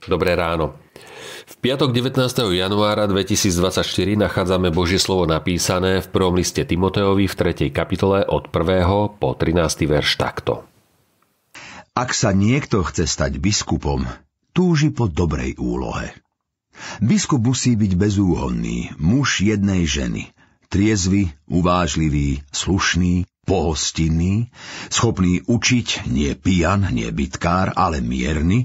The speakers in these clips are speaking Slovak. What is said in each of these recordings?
Dobré ráno. V piatok 19. januára 2024 nachádzame Božie slovo napísané v prvom liste Timoteovi v 3. kapitole od 1. po 13. verš takto. Ak sa niekto chce stať biskupom, túži po dobrej úlohe. Biskup musí byť bezúhonný, muž jednej ženy, triezvy, uvážlivý, slušný, pohostinný, schopný učiť, nie pijan, nie bitkár, ale mierny,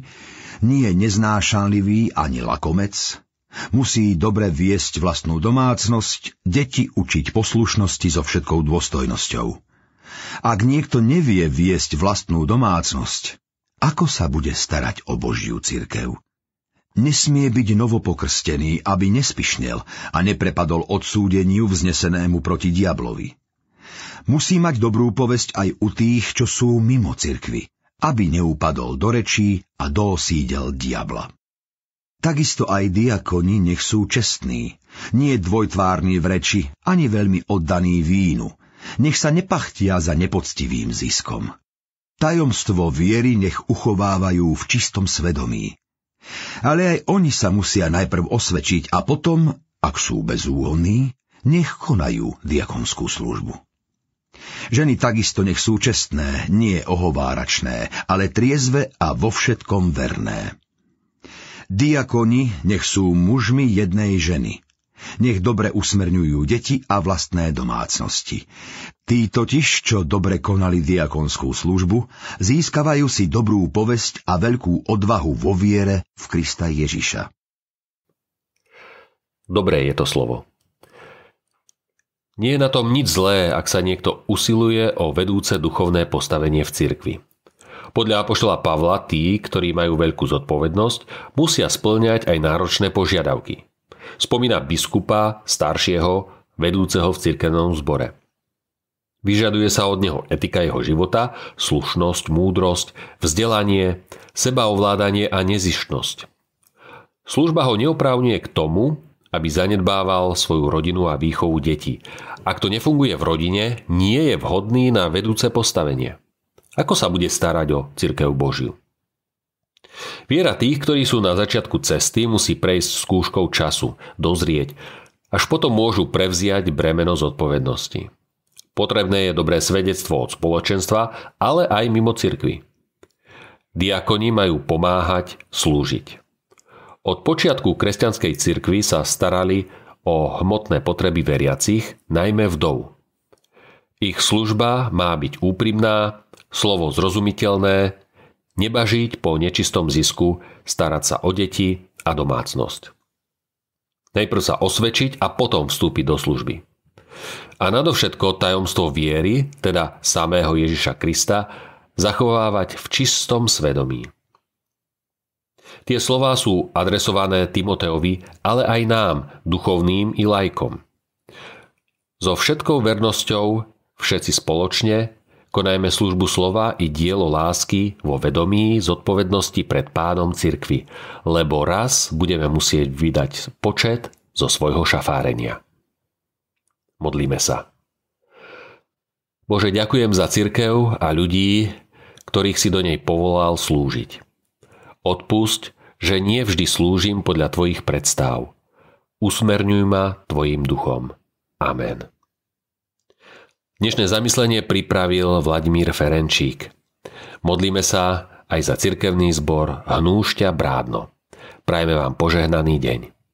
nie je neznášanlivý ani lakomec, musí dobre viesť vlastnú domácnosť, deti učiť poslušnosti so všetkou dôstojnosťou. Ak niekto nevie viesť vlastnú domácnosť, ako sa bude starať o Božiu cirkev? Nesmie byť novopokrstený, aby nespišnel a neprepadol odsúdeniu vznesenému proti diablovi. Musí mať dobrú povesť aj u tých, čo sú mimo cirkvy aby neupadol do rečí a dosídel diabla. Takisto aj diakoni nech sú čestní, nie dvojtvárni v reči, ani veľmi oddaní vínu, nech sa nepachtia za nepoctivým ziskom. Tajomstvo viery nech uchovávajú v čistom svedomí. Ale aj oni sa musia najprv osvedčiť a potom, ak sú bezúhonní, nech konajú diakonskú službu. Ženy takisto nech sú čestné, nie ohováračné, ale triezve a vo všetkom verné. Diakoni nech sú mužmi jednej ženy. Nech dobre usmerňujú deti a vlastné domácnosti. Tí totiž, čo dobre konali diakonskú službu, získavajú si dobrú povesť a veľkú odvahu vo viere v Krista Ježiša. Dobré je to slovo. Nie je na tom nič zlé, ak sa niekto usiluje o vedúce duchovné postavenie v cirkvi. Podľa apoštola Pavla tí, ktorí majú veľkú zodpovednosť, musia splňať aj náročné požiadavky. Spomína biskupa, staršieho, vedúceho v cirkevnom zbore. Vyžaduje sa od neho etika jeho života, slušnosť, múdrosť, vzdelanie, sebaovládanie a nezištnosť. Služba ho neoprávňuje k tomu, aby zanedbával svoju rodinu a výchovu detí. Ak to nefunguje v rodine, nie je vhodný na vedúce postavenie. Ako sa bude starať o cirkev Božiu? Viera tých, ktorí sú na začiatku cesty, musí prejsť skúškou času, dozrieť, až potom môžu prevziať bremeno zodpovednosti. Potrebné je dobré svedectvo od spoločenstva, ale aj mimo cirkvy. Diakoni majú pomáhať, slúžiť. Od počiatku kresťanskej cirkvy sa starali o hmotné potreby veriacich, najmä vdov. Ich služba má byť úprimná, slovo zrozumiteľné, nebažiť po nečistom zisku, starať sa o deti a domácnosť. Najprv sa osvedčiť a potom vstúpiť do služby. A nadovšetko tajomstvo viery, teda samého Ježiša Krista, zachovávať v čistom svedomí. Tie slová sú adresované Timoteovi, ale aj nám, duchovným i lajkom. So všetkou vernosťou, všetci spoločne, konajme službu slova i dielo lásky vo vedomí zodpovednosti pred pánom cirkvy, lebo raz budeme musieť vydať počet zo svojho šafárenia. Modlíme sa. Bože, ďakujem za cirkev a ľudí, ktorých si do nej povolal slúžiť. Odpusť, že nie vždy slúžim podľa tvojich predstav. Usmerňuj ma tvojim duchom. Amen. Dnešné zamyslenie pripravil Vladimír Ferenčík. Modlíme sa aj za cirkevný zbor Hnúšťa Brádno. Prajme vám požehnaný deň.